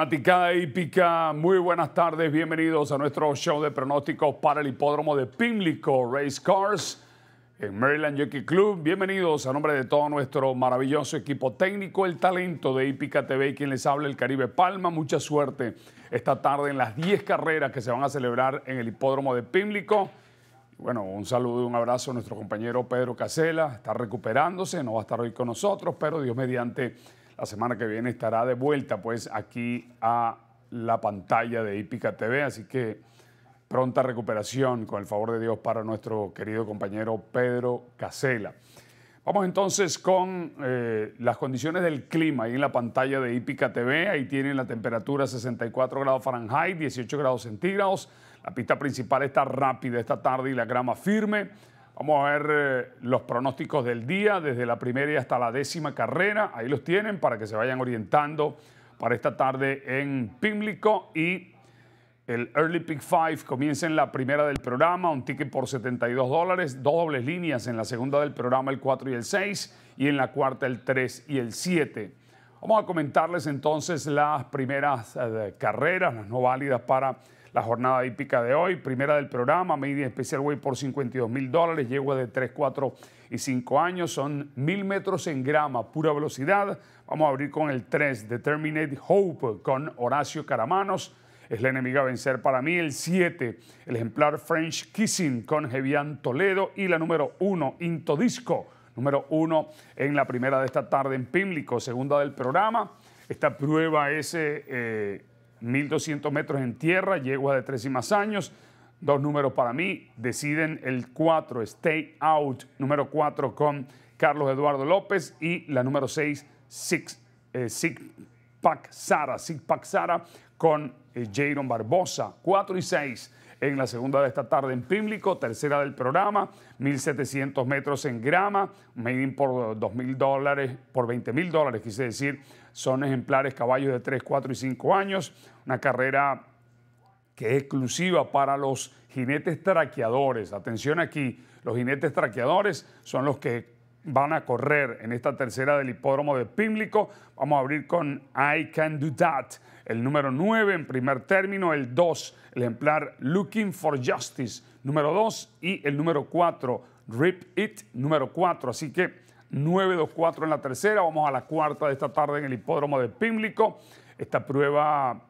Fanaticada hípica, muy buenas tardes, bienvenidos a nuestro show de pronósticos para el hipódromo de Pimlico Race Cars en Maryland Jockey Club. Bienvenidos a nombre de todo nuestro maravilloso equipo técnico, el talento de Hípica TV, quien les habla el Caribe Palma. Mucha suerte esta tarde en las 10 carreras que se van a celebrar en el hipódromo de Pimlico. Bueno, un saludo y un abrazo a nuestro compañero Pedro Casela. Está recuperándose, no va a estar hoy con nosotros, pero Dios mediante la semana que viene estará de vuelta pues aquí a la pantalla de Ipica TV, así que pronta recuperación con el favor de Dios para nuestro querido compañero Pedro Casela. Vamos entonces con eh, las condiciones del clima ahí en la pantalla de Ipica TV. Ahí tienen la temperatura 64 grados Fahrenheit, 18 grados centígrados. La pista principal está rápida esta tarde y la grama firme. Vamos a ver eh, los pronósticos del día, desde la primera y hasta la décima carrera. Ahí los tienen para que se vayan orientando para esta tarde en Pimlico y el Early Pick 5 comienza en la primera del programa, un ticket por 72 dólares, dos dobles líneas en la segunda del programa, el 4 y el 6, y en la cuarta el 3 y el 7. Vamos a comentarles entonces las primeras eh, carreras, las no válidas para la jornada hípica de hoy. Primera del programa, media especial Way por 52 mil dólares, yegua de 3, 4 y 5 años. Son mil metros en grama, pura velocidad. Vamos a abrir con el 3, Determinate Hope, con Horacio Caramanos. Es la enemiga a vencer para mí. El 7, el ejemplar French Kissing con Jevian Toledo. Y la número 1, Intodisco, número 1 en la primera de esta tarde en Pimlico. segunda del programa. Esta prueba es eh, eh, 1.200 metros en tierra, yegua de tres y más años. Dos números para mí, deciden el 4, Stay Out, número 4 con Carlos Eduardo López y la número 6, Six, Pack Sara, Six Sara con eh, Barbosa, 4 y 6 en la segunda de esta tarde en Pímlico, tercera del programa, 1.700 metros en grama, made por por 2.000 dólares, por mil dólares, quise decir, son ejemplares caballos de 3, 4 y 5 años, una carrera que es exclusiva para los jinetes traqueadores. Atención aquí, los jinetes traqueadores son los que van a correr en esta tercera del hipódromo de Pimlico. Vamos a abrir con I Can Do That, el número 9 en primer término, el 2, el ejemplar Looking for Justice, número 2, y el número 4, Rip It, número 4. Así que 9-2-4 en la tercera, vamos a la cuarta de esta tarde en el hipódromo de Pimlico. Esta prueba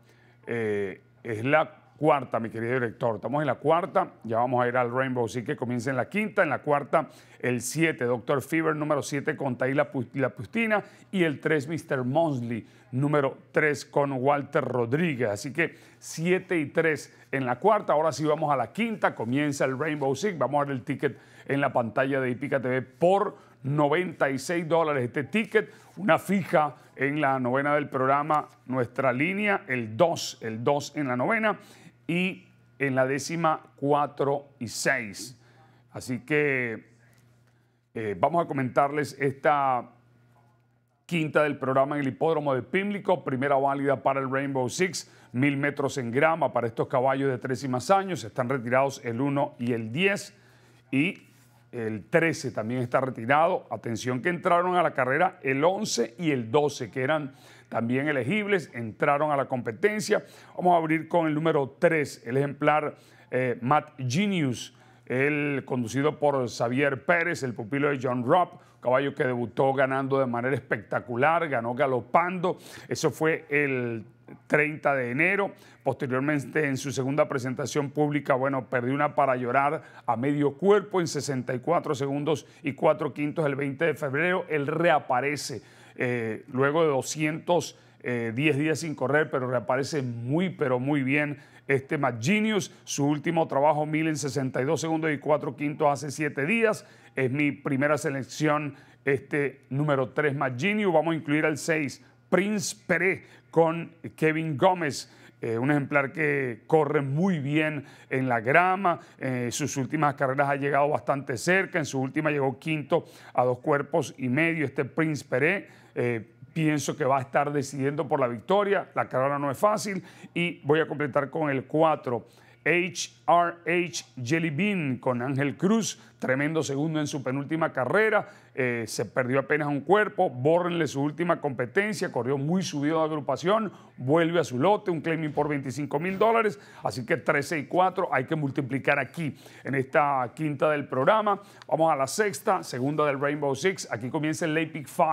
eh, es la cuarta, mi querido director. Estamos en la cuarta, ya vamos a ir al Rainbow Six que comienza en la quinta. En la cuarta, el 7, Doctor Fever número 7 con Taila Pustina y el 3, Mr. Mosley número 3 con Walter Rodríguez. Así que 7 y 3 en la cuarta. Ahora sí vamos a la quinta, comienza el Rainbow Six. Vamos a ver el ticket en la pantalla de Ipica TV por 96 dólares este ticket, una fija en la novena del programa, nuestra línea, el 2, el 2 en la novena y en la décima 4 y 6. Así que eh, vamos a comentarles esta quinta del programa en el hipódromo de Pimlico, primera válida para el Rainbow Six, mil metros en grama para estos caballos de tres y más años. Están retirados el 1 y el diez. y el 13 también está retirado. Atención que entraron a la carrera el 11 y el 12, que eran también elegibles, entraron a la competencia. Vamos a abrir con el número 3, el ejemplar eh, Matt Genius, el conducido por Xavier Pérez, el pupilo de John Robb, caballo que debutó ganando de manera espectacular, ganó galopando. Eso fue el 30 de enero. Posteriormente, en su segunda presentación pública, bueno, perdió una para llorar a medio cuerpo en 64 segundos y 4 quintos el 20 de febrero. Él reaparece eh, luego de 210 eh, días sin correr, pero reaparece muy, pero muy bien este Magginius. Su último trabajo, mil en 62 segundos y 4 quintos hace 7 días. Es mi primera selección, este número 3 Maginius Vamos a incluir al 6, Prince Pérez con Kevin Gómez. Eh, un ejemplar que corre muy bien en la grama, eh, sus últimas carreras ha llegado bastante cerca, en su última llegó quinto a dos cuerpos y medio, este Prince Peré. Eh, pienso que va a estar decidiendo por la victoria, la carrera no es fácil y voy a completar con el 4 HRH Jelly Bean con Ángel Cruz, tremendo segundo en su penúltima carrera, eh, se perdió apenas un cuerpo, borrenle su última competencia, corrió muy subido de agrupación, vuelve a su lote, un claiming por 25 mil dólares, así que 13 y 4 hay que multiplicar aquí, en esta quinta del programa. Vamos a la sexta, segunda del Rainbow Six, aquí comienza el APIC 5,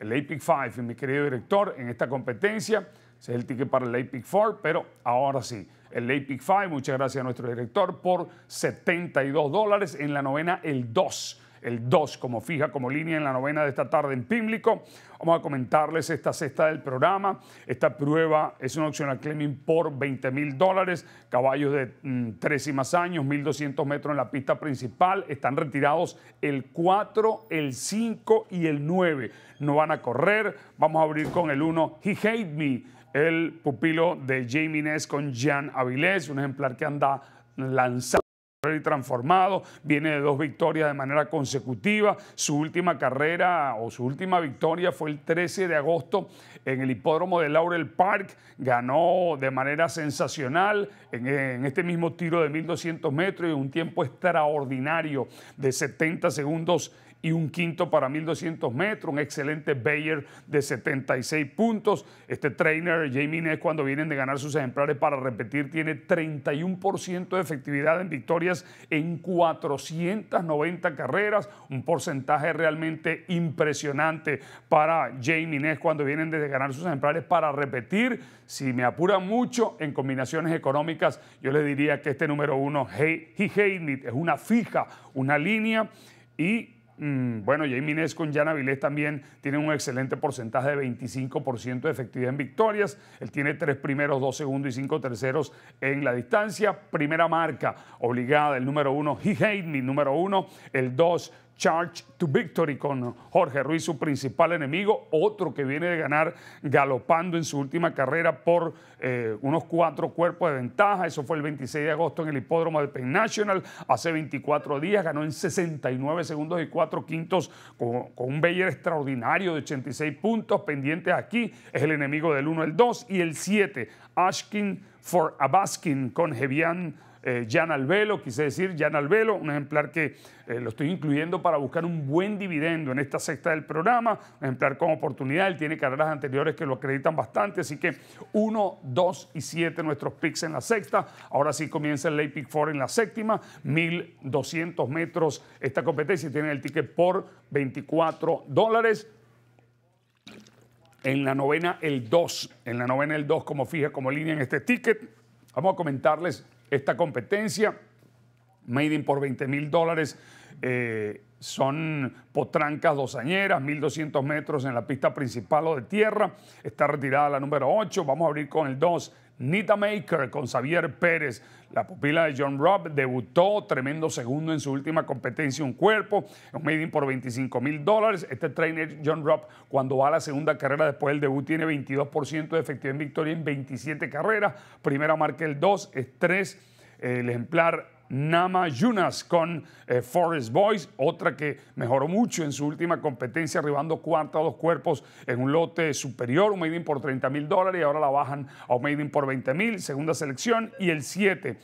el Apic 5, mi querido director, en esta competencia, ese es el ticket para el APIC 4, pero ahora sí. El Pick 5, muchas gracias a nuestro director, por 72 dólares. En la novena, el 2 el 2 como fija, como línea en la novena de esta tarde en Pimlico. Vamos a comentarles esta cesta del programa. Esta prueba es una opción a claiming por 20 mil dólares, caballos de 3 mm, y más años, 1.200 metros en la pista principal. Están retirados el 4, el 5 y el 9. No van a correr. Vamos a abrir con el 1, He Hate Me el pupilo de Jamie Ness con Jean Avilés, un ejemplar que anda lanzado y transformado, viene de dos victorias de manera consecutiva, su última carrera o su última victoria fue el 13 de agosto en el hipódromo de Laurel Park, ganó de manera sensacional en, este mismo tiro de 1200 metros y un tiempo extraordinario de 70 segundos y un quinto para 1200 metros, un excelente Bayer de 76 puntos. Este trainer, Jamie Inés, cuando vienen de ganar sus ejemplares para repetir, tiene 31% de efectividad en victorias en 490 carreras, un porcentaje realmente impresionante para Jamie Inés cuando vienen de ganar sus ejemplares para repetir. Si me apura mucho en combinaciones económicas, yo le diría que este número uno, Hey es una fija, una línea y Mm, bueno, Jamie con Jan Avilés también tiene un excelente porcentaje de 25% de efectividad en victorias. Él tiene tres primeros, dos segundos y cinco terceros en la distancia. Primera marca obligada, el número uno, He número uno. El dos, Charge to Victory con Jorge Ruiz, su principal enemigo, otro que viene de ganar galopando en su última carrera por eh, unos cuatro cuerpos de ventaja. Eso fue el 26 de agosto en el hipódromo de Penn National. Hace 24 días ganó en 69 segundos y 4 quintos con, un Bayer extraordinario de 86 puntos. Pendiente aquí es el enemigo del 1, el 2 y el 7. Ashkin for Abaskin con Hevian eh, Jan Alvelo, quise decir Jan Alvelo, un ejemplar que eh, lo estoy incluyendo para buscar un buen dividendo en esta sexta del programa, un ejemplar con oportunidad, él tiene carreras anteriores que lo acreditan bastante, así que uno dos y siete nuestros picks en la sexta, ahora sí comienza el late pick 4 en la séptima, 1200 metros esta competencia, tiene el ticket por 24 dólares. En la novena el 2, en la novena el 2 como fija como línea en este ticket. Vamos a comentarles esta competencia. Made in por 20 mil dólares. Eh, son potrancas dosañeras, 1200 metros en la pista principal o de tierra. Está retirada la número 8. Vamos a abrir con el 2, Nita Maker con Xavier Pérez. La pupila de John Robb debutó tremendo segundo en su última competencia, un cuerpo, un made por 25 mil dólares. Este trainer John Robb, cuando va a la segunda carrera después del debut, tiene 22% de efectividad en victoria en 27 carreras. Primera marca el 2, es 3. El ejemplar Nama Yunas con eh, Forest Boys, otra que mejoró mucho en su última competencia, arribando cuarto a dos cuerpos en un lote superior, un made in por 30 mil dólares y ahora la bajan a un made in por 20 mil, segunda selección y el 7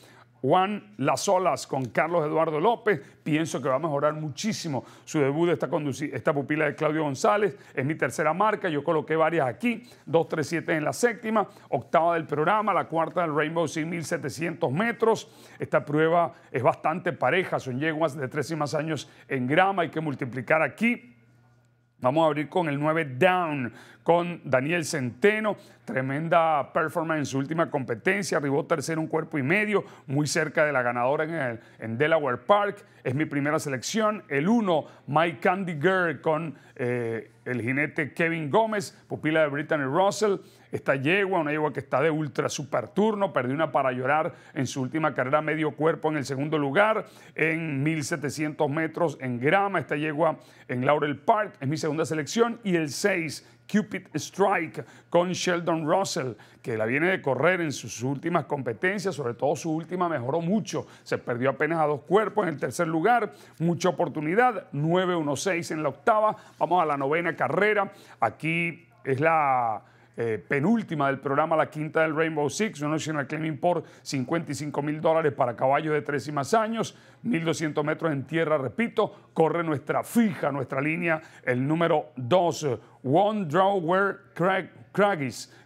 Juan Las Olas con Carlos Eduardo López. Pienso que va a mejorar muchísimo su debut de esta, pupila de Claudio González. Es mi tercera marca, yo coloqué varias aquí, 237 en la séptima, octava del programa, la cuarta del Rainbow 6700 metros. Esta prueba es bastante pareja, son yeguas de tres y más años en grama, hay que multiplicar aquí. Vamos a abrir con el 9 down, con Daniel Centeno. Tremenda performance en su última competencia. Arribó tercero un cuerpo y medio, muy cerca de la ganadora en, el, en Delaware Park. Es mi primera selección. El uno, Mike Candy Girl con eh, el jinete Kevin Gómez, pupila de Brittany Russell. Esta yegua, una yegua que está de ultra super turno, perdió una para llorar en su última carrera medio cuerpo en el segundo lugar, en 1700 metros en grama. Esta yegua en Laurel Park es mi segunda selección. Y el 6, Cupid Strike con Sheldon Russell, que la viene de correr en sus últimas competencias, sobre todo su última mejoró mucho, se perdió apenas a dos cuerpos en el tercer lugar, mucha oportunidad, 9-1-6 en la octava, vamos a la novena carrera, aquí es la eh, penúltima del programa, la quinta del Rainbow Six, un National Claiming por 55 mil dólares para caballos de tres y más años, 1200 metros en tierra, repito, corre nuestra fija, nuestra línea, el número 2, One Draw Craig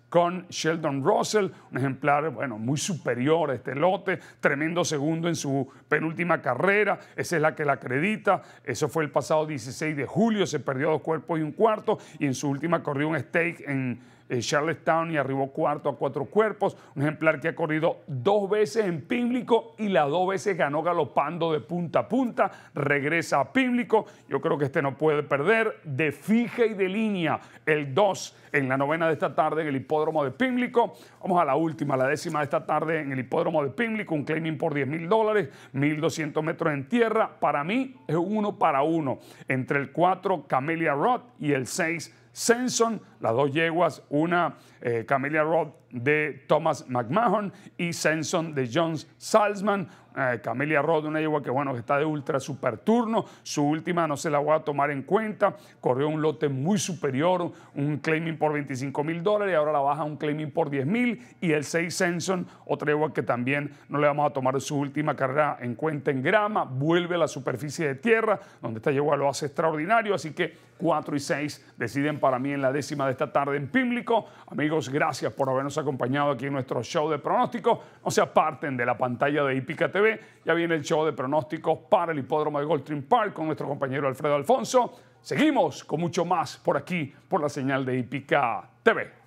con Sheldon Russell, un ejemplar, bueno, muy superior a este lote, tremendo segundo en su penúltima carrera, esa es la que la acredita, eso fue el pasado 16 de julio, se perdió dos cuerpos y un cuarto, y en su última corrió un stake en eh, Charlestown y arribó cuarto a cuatro cuerpos. Un ejemplar que ha corrido dos veces en Pímblico y las dos veces ganó galopando de punta a punta. Regresa a Pímblico. Yo creo que este no puede perder. De fija y de línea, el 2 en la novena de esta tarde en el hipódromo de Pímblico. Vamos a la última, la décima de esta tarde en el hipódromo de Pímblico. Un claiming por 10 mil dólares, 1.200 metros en tierra. Para mí es uno para uno entre el 4 Camelia Roth y el 6 Senson las dos yeguas, una eh, Camelia Camellia de Thomas McMahon y Senson de Jones Salzman. Eh, Camelia Rod, una yegua que bueno, está de ultra super turno, su última no se la voy a tomar en cuenta, corrió un lote muy superior, un claiming por 25 mil dólares y ahora la baja un claiming por 10 mil y el 6 Senson, otra yegua que también no le vamos a tomar su última carrera en cuenta en grama, vuelve a la superficie de tierra, donde esta yegua lo hace extraordinario, así que 4 y 6 deciden para mí en la décima de esta tarde en Pímblico Amigos, gracias por habernos acompañado aquí en nuestro show de pronósticos. No se aparten de la pantalla de Ipica TV. Ya viene el show de pronósticos para el hipódromo de Goldstream Park con nuestro compañero Alfredo Alfonso. Seguimos con mucho más por aquí, por la señal de Ipica TV.